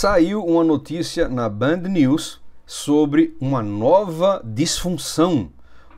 saiu uma notícia na Band News sobre uma nova disfunção,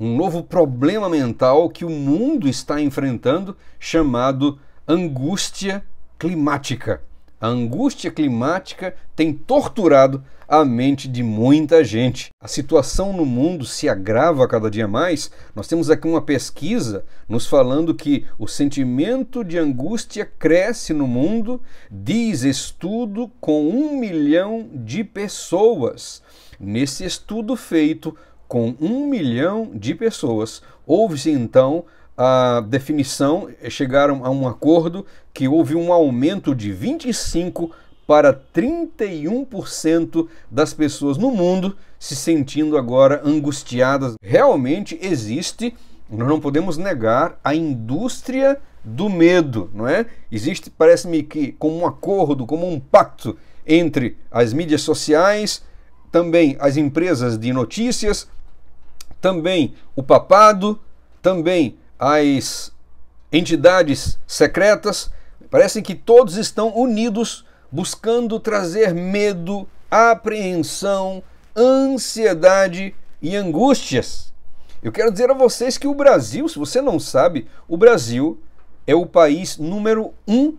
um novo problema mental que o mundo está enfrentando chamado angústia climática. A angústia climática tem torturado a mente de muita gente. A situação no mundo se agrava cada dia mais. Nós temos aqui uma pesquisa nos falando que o sentimento de angústia cresce no mundo, diz estudo com um milhão de pessoas. Nesse estudo feito com um milhão de pessoas. Houve-se então a definição, chegaram a um acordo que houve um aumento de 25 para 31% das pessoas no mundo se sentindo agora angustiadas. Realmente existe, nós não podemos negar, a indústria do medo, não é? Existe, parece-me que, como um acordo, como um pacto entre as mídias sociais, também as empresas de notícias, também o papado, também as entidades secretas, parecem que todos estão unidos buscando trazer medo, apreensão, ansiedade e angústias. Eu quero dizer a vocês que o Brasil, se você não sabe, o Brasil é o país número um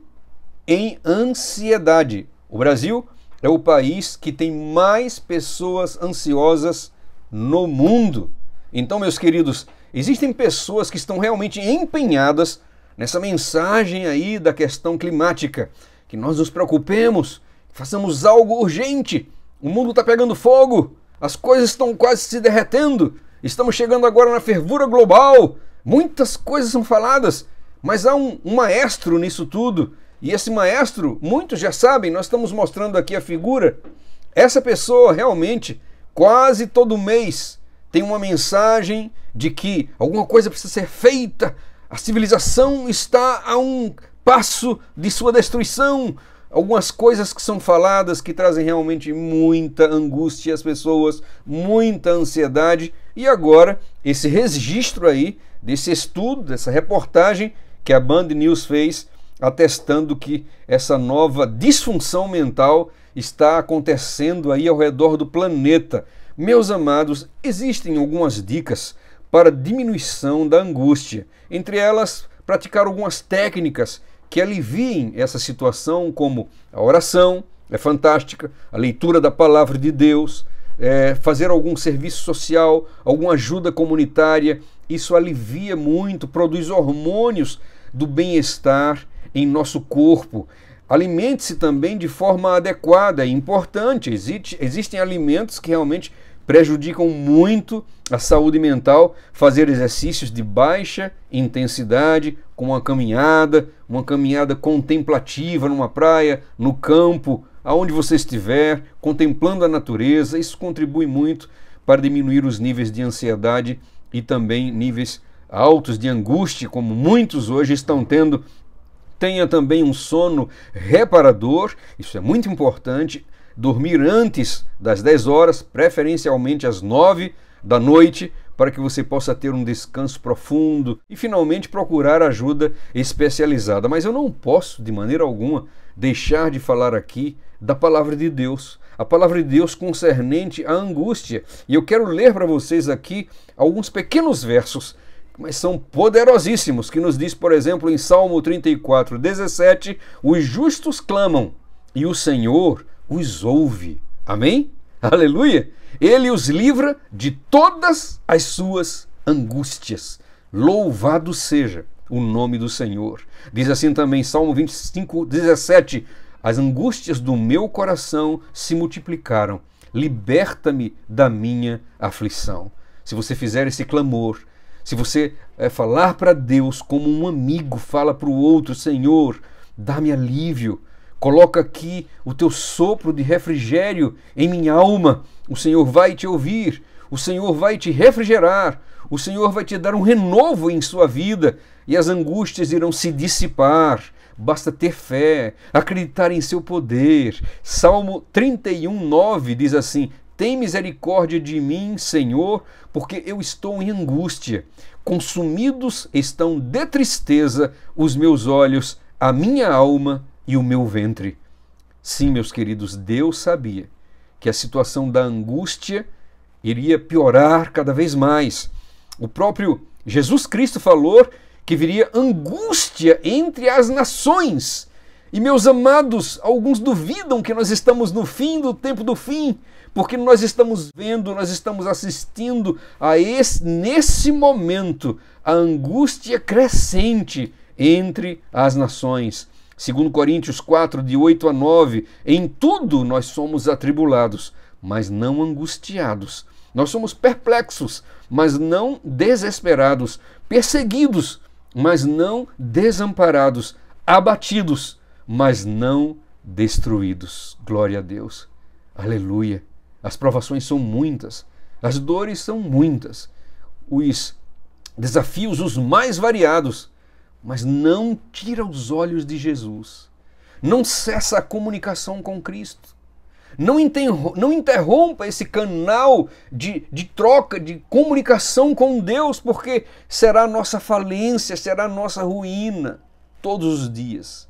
em ansiedade. O Brasil é o país que tem mais pessoas ansiosas no mundo. Então, meus queridos, existem pessoas que estão realmente empenhadas nessa mensagem aí da questão climática, que nós nos preocupemos, façamos algo urgente. O mundo está pegando fogo, as coisas estão quase se derretendo, estamos chegando agora na fervura global. Muitas coisas são faladas, mas há um, um maestro nisso tudo. E esse maestro, muitos já sabem, nós estamos mostrando aqui a figura. Essa pessoa realmente, quase todo mês, tem uma mensagem de que alguma coisa precisa ser feita, a civilização está a um passo de sua destruição. Algumas coisas que são faladas que trazem realmente muita angústia às pessoas, muita ansiedade. E agora, esse registro aí, desse estudo, dessa reportagem que a Band News fez, atestando que essa nova disfunção mental está acontecendo aí ao redor do planeta. Meus amados, existem algumas dicas para diminuição da angústia. Entre elas, praticar algumas técnicas que aliviem essa situação, como a oração, é fantástica, a leitura da palavra de Deus, é, fazer algum serviço social, alguma ajuda comunitária. Isso alivia muito, produz hormônios do bem-estar em nosso corpo. Alimente-se também de forma adequada, é importante. Existe, existem alimentos que realmente prejudicam muito a saúde mental fazer exercícios de baixa intensidade, como uma caminhada, uma caminhada contemplativa numa praia, no campo, aonde você estiver, contemplando a natureza. Isso contribui muito para diminuir os níveis de ansiedade e também níveis altos de angústia, como muitos hoje estão tendo Tenha também um sono reparador, isso é muito importante. Dormir antes das 10 horas, preferencialmente às 9 da noite, para que você possa ter um descanso profundo. E finalmente procurar ajuda especializada. Mas eu não posso, de maneira alguma, deixar de falar aqui da palavra de Deus a palavra de Deus concernente à angústia. E eu quero ler para vocês aqui alguns pequenos versos mas são poderosíssimos, que nos diz, por exemplo, em Salmo 34, 17: os justos clamam e o Senhor os ouve. Amém? Aleluia! Ele os livra de todas as suas angústias. Louvado seja o nome do Senhor. Diz assim também Salmo 25, 17: As angústias do meu coração se multiplicaram, liberta-me da minha aflição. Se você fizer esse clamor, se você é, falar para Deus como um amigo fala para o outro, Senhor, dá-me alívio, coloca aqui o teu sopro de refrigério em minha alma, o Senhor vai te ouvir, o Senhor vai te refrigerar, o Senhor vai te dar um renovo em sua vida e as angústias irão se dissipar. Basta ter fé, acreditar em seu poder. Salmo 31, 9 diz assim: tem misericórdia de mim, Senhor, porque eu estou em angústia. Consumidos estão de tristeza os meus olhos, a minha alma e o meu ventre. Sim, meus queridos, Deus sabia que a situação da angústia iria piorar cada vez mais. O próprio Jesus Cristo falou que viria angústia entre as nações e meus amados, alguns duvidam que nós estamos no fim do tempo do fim, porque nós estamos vendo, nós estamos assistindo a esse nesse momento a angústia crescente entre as nações. Segundo Coríntios 4 de 8 a 9, em tudo nós somos atribulados, mas não angustiados. Nós somos perplexos, mas não desesperados, perseguidos, mas não desamparados, abatidos, mas não destruídos. Glória a Deus. Aleluia. As provações são muitas, as dores são muitas, os desafios os mais variados, mas não tira os olhos de Jesus. Não cessa a comunicação com Cristo. Não, não interrompa esse canal de, de troca, de comunicação com Deus, porque será nossa falência, será nossa ruína todos os dias.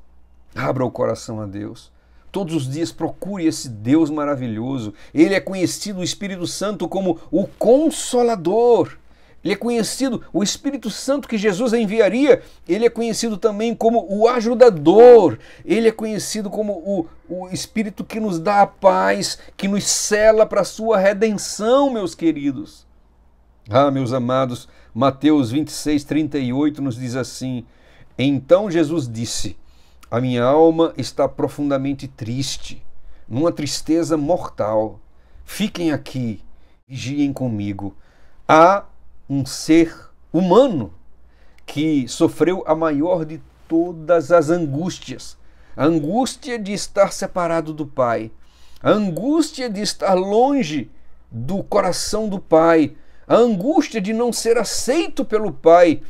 Abra o coração a Deus. Todos os dias procure esse Deus maravilhoso. Ele é conhecido, o Espírito Santo, como o Consolador. Ele é conhecido, o Espírito Santo que Jesus enviaria, ele é conhecido também como o ajudador, ele é conhecido como o, o Espírito que nos dá a paz, que nos cela para a sua redenção, meus queridos. Ah, meus amados, Mateus 26, 38 nos diz assim: Então Jesus disse: a minha alma está profundamente triste, numa tristeza mortal. Fiquem aqui, vigiem comigo. Há um ser humano que sofreu a maior de todas as angústias a angústia de estar separado do Pai, a angústia de estar longe do coração do Pai, a angústia de não ser aceito pelo Pai,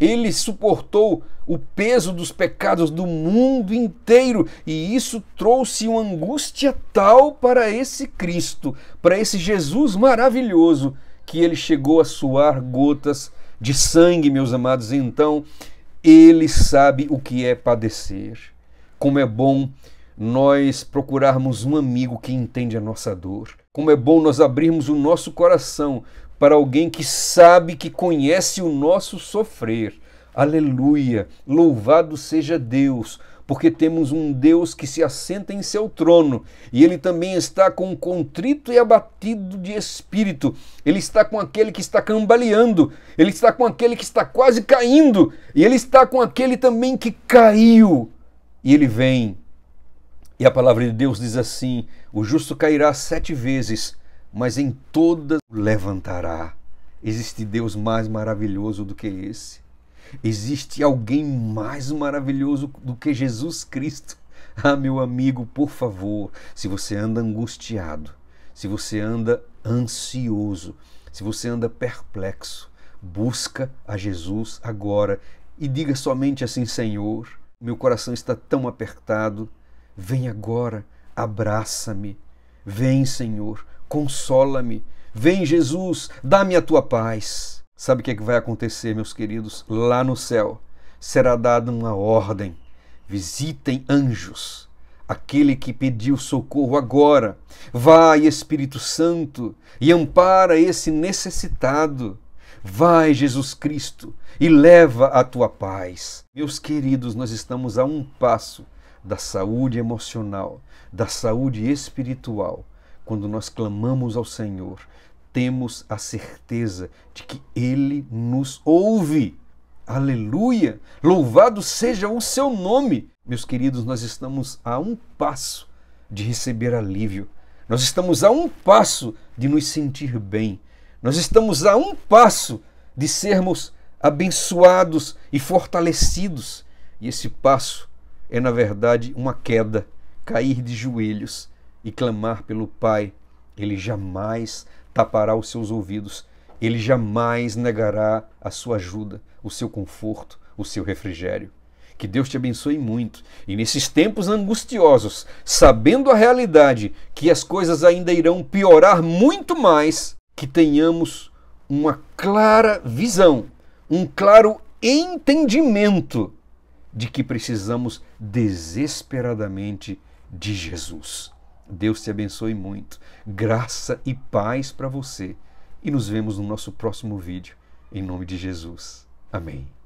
ele suportou o peso dos pecados do mundo inteiro e isso trouxe uma angústia tal para esse Cristo, para esse Jesus maravilhoso, que ele chegou a suar gotas de sangue, meus amados. Então, ele sabe o que é padecer. Como é bom nós procurarmos um amigo que entende a nossa dor. Como é bom nós abrirmos o nosso coração para alguém que sabe, que conhece o nosso sofrer. Aleluia! Louvado seja Deus! porque temos um Deus que se assenta em seu trono e ele também está com um contrito e abatido de espírito. Ele está com aquele que está cambaleando, ele está com aquele que está quase caindo e ele está com aquele também que caiu. E ele vem. E a palavra de Deus diz assim: o justo cairá sete vezes, mas em todas levantará. Existe Deus mais maravilhoso do que esse? Existe alguém mais maravilhoso do que Jesus Cristo? Ah, meu amigo, por favor, se você anda angustiado, se você anda ansioso, se você anda perplexo, busca a Jesus agora e diga somente assim: Senhor, meu coração está tão apertado, vem agora, abraça-me. Vem, Senhor, consola-me. Vem, Jesus, dá-me a tua paz. Sabe o que, é que vai acontecer, meus queridos? Lá no céu será dada uma ordem: visitem anjos. Aquele que pediu socorro agora, vai, Espírito Santo, e ampara esse necessitado. Vai, Jesus Cristo, e leva a tua paz. Meus queridos, nós estamos a um passo da saúde emocional, da saúde espiritual quando nós clamamos ao Senhor, temos a certeza de que Ele nos ouve. Aleluia! Louvado seja o seu nome! Meus queridos, nós estamos a um passo de receber alívio, nós estamos a um passo de nos sentir bem, nós estamos a um passo de sermos abençoados e fortalecidos. E esse passo é, na verdade, uma queda, cair de joelhos e clamar pelo Pai, ele jamais tapará os seus ouvidos, ele jamais negará a sua ajuda, o seu conforto, o seu refrigério. Que Deus te abençoe muito. E nesses tempos angustiosos, sabendo a realidade que as coisas ainda irão piorar muito mais, que tenhamos uma clara visão, um claro entendimento de que precisamos desesperadamente de Jesus. Deus te abençoe muito. Graça e paz para você. E nos vemos no nosso próximo vídeo. Em nome de Jesus. Amém.